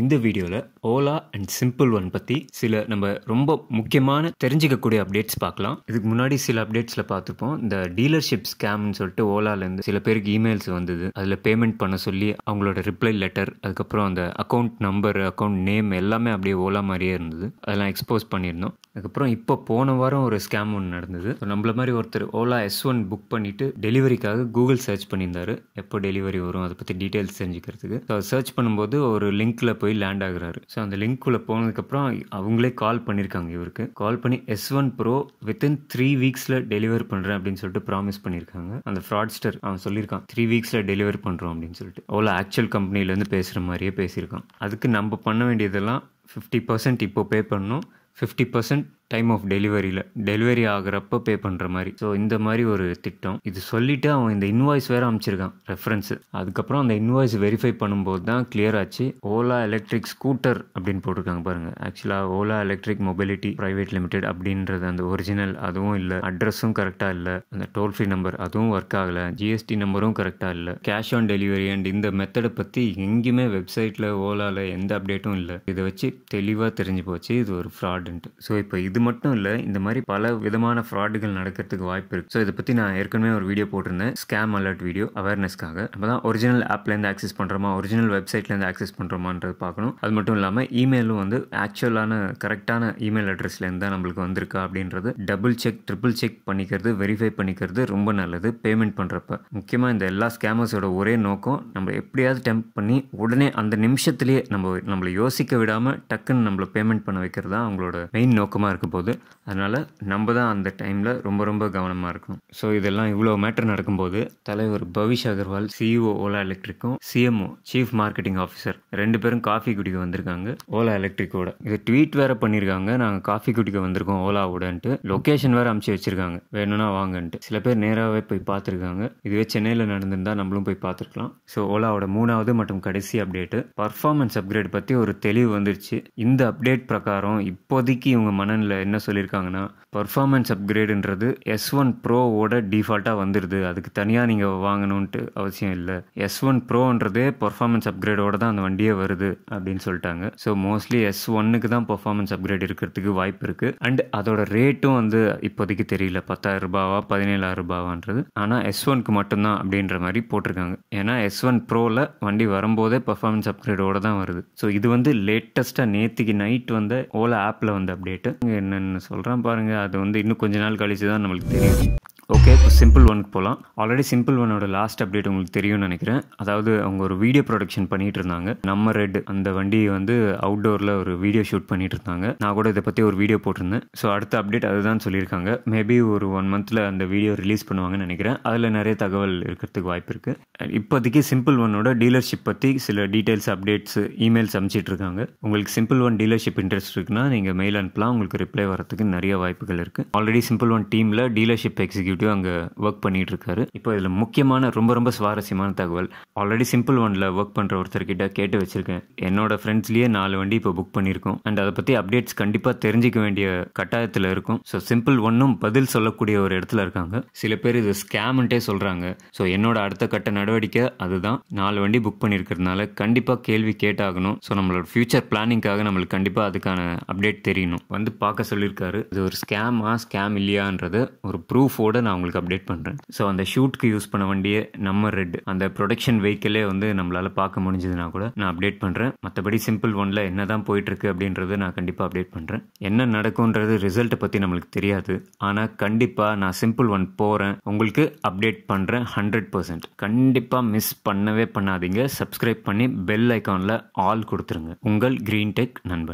இந்த வீடியோவில் Ola and simple one பற்றி சில நம்ம ரொம்ப முக்கியமான தெரிஞ்சிக்கக்கூடிய அப்டேட்ஸ் பார்க்கலாம் இதுக்கு முன்னாடி சில அப்டேட்ஸில் பார்த்துருப்போம் இந்த டீலர்ஷிப் ஸ்கேம்னு சொல்லிட்டு ஓலாலேருந்து சில பேருக்கு இமெயில்ஸ் வந்தது அதில் பேமெண்ட் பண்ண சொல்லி அவங்களோட ரிப்ளை லெட்டர் அதுக்கப்புறம் அந்த அக்கௌண்ட் நம்பர் அக்கௌண்ட் நேம் எல்லாமே அப்படியே ஓலா மாதிரியே இருந்தது அதெல்லாம் எக்ஸ்போஸ் பண்ணியிருந்தோம் அதுக்கப்புறம் இப்போ போன வாரம் ஒரு ஸ்கேம் ஒன்று நடந்தது நம்மள மாதிரி ஒருத்தர் ஓலா எஸ் ஒன் புக் பண்ணிவிட்டு டெலிவரிக்காக கூகுள் சர்ச் பண்ணியிருந்தார் எப்போ டெலிவரி வரும் அதை பற்றி டீட்டெயில்ஸ் தெரிஞ்சுக்கிறதுக்கு ஸோ சர்ச் பண்ணும்போது ஒரு லிங்கில் போய் போய் லேண்ட் ஆகுறாரு ஸோ அந்த லிங்க்குள்ளே போனதுக்கப்புறம் அவங்களே கால் பண்ணியிருக்காங்க இவருக்கு கால் பண்ணி S one Pro within three வீக்ஸில் டெலிவர் பண்ணுறேன் அப்படின்னு சொல்லிட்டு ப்ராமிஸ் பண்ணியிருக்காங்க அந்த ஃப்ராட்ஸ்டர் அவன் சொல்லியிருக்கான் த்ரீ வீக்ஸில் டெலிவர் பண்ணுறோம் அப்படின்னு சொல்லிட்டு அவ்வளோ ஆக்சுவல் கம்பெனிலேருந்து பேசுகிற மாதிரியே பேசியிருக்கான் அதுக்கு நம்ம பண்ண வேண்டியதெல்லாம் ஃபிஃப்டி பர்சன்ட் இப்போ பே பண்ணணும் ஃபிஃப்டி பர்சன்ட் டைம் ஆஃப் டெலிவரியில் டெலிவரி ஆகிறப்ப பே பண்ணுற மாதிரி ஸோ இந்த மாதிரி ஒரு திட்டம் இது சொல்லிவிட்டு அவன் இந்த இன்வாய்ஸ் வேறு அமைச்சிருக்கான் ரெஃபரன்ஸு அதுக்கப்புறம் அந்த இன்வாய்ஸ் வெரிஃபை பண்ணும்போது தான் கிளியர் ஆச்சு ஓலா எலக்ட்ரிக் ஸ்கூட்டர் அப்படின்னு போட்டிருக்காங்க பாருங்கள் ஆக்சுவலாக Ola electric mobility private limited அப்படின்றது அந்த ஒரிஜினல் அதுவும் இல்லை அட்ரஸும் கரெக்டாக இல்லை அந்த டோல் ஃப்ரீ நம்பர் அதுவும் ஒர்க் ஆகலை ஜிஎஸ்டி நம்பரும் கரெக்டாக இல்லை கேஷ் ஆன் டெலிவரி அண்ட் இந்த மெத்தடை பற்றி எங்கேயுமே வெப்சைட்டில் ஓலாவில் எந்த அப்டேட்டும் இல்லை இதை வச்சு தெளிவாக தெரிஞ்சு போச்சு இது ஒரு ஃப்ராடுன்ட்டு ஸோ இப்போ இது இது மட்டும் இல்லை இந்த மாதிரி பல விதமான ஃப்ராடுகள் நடக்கிறதுக்கு வாய்ப்பு இருக்கு ஸோ இதை பற்றி நான் ஏற்கனவே ஒரு வீடியோ போட்டிருந்தேன் ஸ்கேம் அலர்ட் வீடியோ அவேர்னஸ்க்காக நம்ம தான் ஒரிஜினல் ஆப்லேருந்து ஆக்சஸ் பண்ணுறோமா ஒரிஜினல் வெப்சைட்லேருந்து ஆக்சஸ் பண்ணுறோமான்றது பார்க்கணும் அது மட்டும் இல்லாமல் இமெயிலும் வந்து ஆக்சுவலான கரெக்டான இமெயில் அட்ரஸ்லேருந்து தான் நம்மளுக்கு வந்திருக்கா அப்படின்றது டபுள் செக் ட்ரிபிள் செக் பண்ணிக்கிறது வெரிஃபை பண்ணிக்கிறது ரொம்ப நல்லது பேமெண்ட் பண்ணுறப்ப முக்கியமாக இந்த எல்லா ஸ்கேமர்ஸோட ஒரே நோக்கம் நம்ம எப்படியாவது டெம்ப் பண்ணி உடனே அந்த நிமிஷத்துலேயே நம்ம நம்மளை யோசிக்க விடாமல் டக்குன்னு நம்மளை பேமெண்ட் பண்ண வைக்கிறது தான் அவங்களோட மெயின் நோக்கமாக இருக்கும் போது போகுது அதனால் நம்ம தான் அந்த டைமில் ரொம்ப ரொம்ப கவனமாக இருக்கணும் ஸோ இதெல்லாம் இவ்வளோ மேட்டர் நடக்கும்போது தலைவர் பவிஷ் அகர்வால் சிஇஓ ஓலா எலக்ட்ரிக்கும் சிஎம்ஓ சீஃப் மார்க்கெட்டிங் ஆஃபீஸர் ரெண்டு பேரும் காஃபி குடிக்க வந்திருக்காங்க ஓலா எலக்ட்ரிக்கோட இது ட்வீட் வேற பண்ணியிருக்காங்க நாங்கள் காஃபி குடிக்க வந்திருக்கோம் ஓலாவோடன்ட்டு லொக்கேஷன் வேறு அமுச்சு வச்சுருக்காங்க வேணும்னா வாங்கன்ட்டு சில பேர் நேராகவே போய் பார்த்துருக்காங்க இதுவே சென்னையில் நடந்திருந்தால் நம்மளும் போய் பார்த்துருக்கலாம் ஸோ ஓலாவோட மூணாவது மற்றும் கடைசி அப்டேட்டு பர்ஃபார்மன்ஸ் அப்கிரேட் பற்றி ஒரு தெளிவு வந்துருச்சு இந்த அப்டேட் பிரகாரம் இப்போதைக்கு இவங்க மனநில என்ன சொல்லியிருக்காங்கன்னா பர்ஃபார்மன்ஸ் அப்கிரேடுன்றது எஸ் ஒன் ப்ரோவோட டிஃபால்ட்டாக வந்துடுது அதுக்கு தனியாக நீங்கள் வாங்கணுன்ட்டு அவசியம் இல்லை எஸ் ஒன் ப்ரோன்றதே பர்ஃபார்மன்ஸ் அப்கிரேடோட தான் அந்த வண்டியே வருது அப்படின்னு சொல்லிட்டாங்க ஸோ மோஸ்ட்லி எஸ் ஒன்னுக்கு தான் பர்ஃபார்மன்ஸ் அப்கிரேட் இருக்கிறதுக்கு வாய்ப்பு இருக்குது அண்ட் அதோட ரேட்டும் வந்து இப்போதைக்கு தெரியல பத்தாயிரம் ரூபாவா பதினேழாயிரம் ரூபாவான்றது ஆனால் எஸ் ஒனுக்கு மட்டும்தான் அப்படின்ற மாதிரி போட்டிருக்காங்க ஏன்னா எஸ் ஒன் ப்ரோவில் வண்டி வரும்போதே பர்ஃபார்மன்ஸ் அப்கிரேடோட தான் வருது ஸோ இது வந்து லேட்டஸ்ட்டாக நேற்றுக்கு நைட் வந்த ஓலா ஆப்பில் வந்து அப்டேட்டு என்னன்னு சொல்கிறேன் பாருங்கள் அது வந்து இன்னும் கொஞ்ச நாள் கழித்து தான் நம்மளுக்கு தெரியும் ஓகே இப்போ சிம்பிள் ஒனுக்கு போகலாம் ஆல்ரெடி சிம்பிள் ஒனோட லாஸ்ட் அப்டேட் உங்களுக்கு தெரியும்னு நினைக்கிறேன் அதாவது அவங்க ஒரு வீடியோ ப்ரொடக்ஷன் பண்ணிட்டு இருந்தாங்க நம்ம ரெட் அந்த வண்டியை வந்து அவுட்டோரில் ஒரு வீடியோ ஷூட் பண்ணிட்டு இருந்தாங்க நான் கூட இதை பற்றி ஒரு வீடியோ போட்டிருந்தேன் ஸோ அடுத்த அப்டேட் அதுதான் சொல்லியிருக்காங்க மேபி ஒரு ஒன் மந்த்தில் அந்த வீடியோ ரிலீஸ் பண்ணுவாங்கன்னு நினைக்கிறேன் அதில் நிறைய தகவல் இருக்கிறதுக்கு வாய்ப்பு இருக்குது இப்போதைக்கு சிம்பிள் ஒன்னோட டீலர்ஷிப் பற்றி சில டீட்டெயில்ஸ் அப்டேட்ஸ் இமெயில்ஸ் அமைச்சிட்டு இருக்காங்க உங்களுக்கு சிம்பிள் ஒன் டீலர்ஷிப் இன்ட்ரெஸ்ட் இருக்குன்னா நீங்கள் மெயில் அனுப்பலாம் உங்களுக்கு ரிப்ளை வரத்துக்கு நிறைய வாய்ப்புகள் இருக்குது ஆல்ரெடி சிம்பிள் ஒன் டீமில் டீலர்ஷிப் எக்ஸிக்யூட் சொல்லிட்டு அங்கே ஒர்க் இருக்காரு இப்போ இதில் முக்கியமான ரொம்ப ரொம்ப சுவாரஸ்யமான தகவல் ஆல்ரெடி சிம்பிள் ஒனில் ஒர்க் பண்ணுற ஒருத்தர்கிட்ட கேட்டு வச்சுருக்கேன் என்னோடய ஃப்ரெண்ட்ஸ்லேயே நாலு வண்டி இப்போ புக் பண்ணியிருக்கோம் அண்ட் அதை பற்றி அப்டேட்ஸ் கண்டிப்பாக தெரிஞ்சிக்க வேண்டிய கட்டாயத்தில் இருக்கும் ஸோ சிம்பிள் ஒன்றும் பதில் சொல்லக்கூடிய ஒரு இடத்துல இருக்காங்க சில பேர் இது ஸ்கேம்ன்ட்டே சொல்கிறாங்க ஸோ என்னோட அடுத்த கட்ட நடவடிக்கை அதுதான் நாலு வண்டி புக் பண்ணியிருக்கிறதுனால கண்டிப்பாக கேள்வி கேட்டாகணும் ஸோ நம்மளோட ஃபியூச்சர் பிளானிங்காக நம்மளுக்கு கண்டிப்பாக அதுக்கான அப்டேட் தெரியணும் வந்து பார்க்க சொல்லியிருக்காரு இது ஒரு ஸ்கேமா ஸ்கேம் இல்லையான்றது ஒரு ப்ரூஃபோட நான் உங்களுக்கு அப்டேட் பண்ணுறேன் ஸோ அந்த ஷூட்க்கு யூஸ் பண்ண வேண்டிய நம்ம ரெட் அந்த ப்ரொடக்ஷன் வெஹிக்கிளே வந்து நம்மளால் பார்க்க முடிஞ்சதுனா கூட நான் அப்டேட் பண்ணுறேன் மற்றபடி சிம்பிள் ஒனில் என்ன தான் போயிட்டுருக்கு அப்படின்றத நான் கண்டிப்பாக அப்டேட் பண்ணுறேன் என்ன நடக்கும்ன்றது ரிசல்ட்டை பற்றி நம்மளுக்கு தெரியாது ஆனால் கண்டிப்பாக நான் சிம்பிள் ஒன் போகிறேன் உங்களுக்கு அப்டேட் பண்ணுறேன் ஹண்ட்ரட் பர்சன்ட் கண்டிப்பாக மிஸ் பண்ணவே பண்ணாதீங்க சப்ஸ்கிரைப் பண்ணி பெல் ஐக்கானில் ஆல் கொடுத்துருங்க உங்கள் கிரீன் டெக் நண்பன்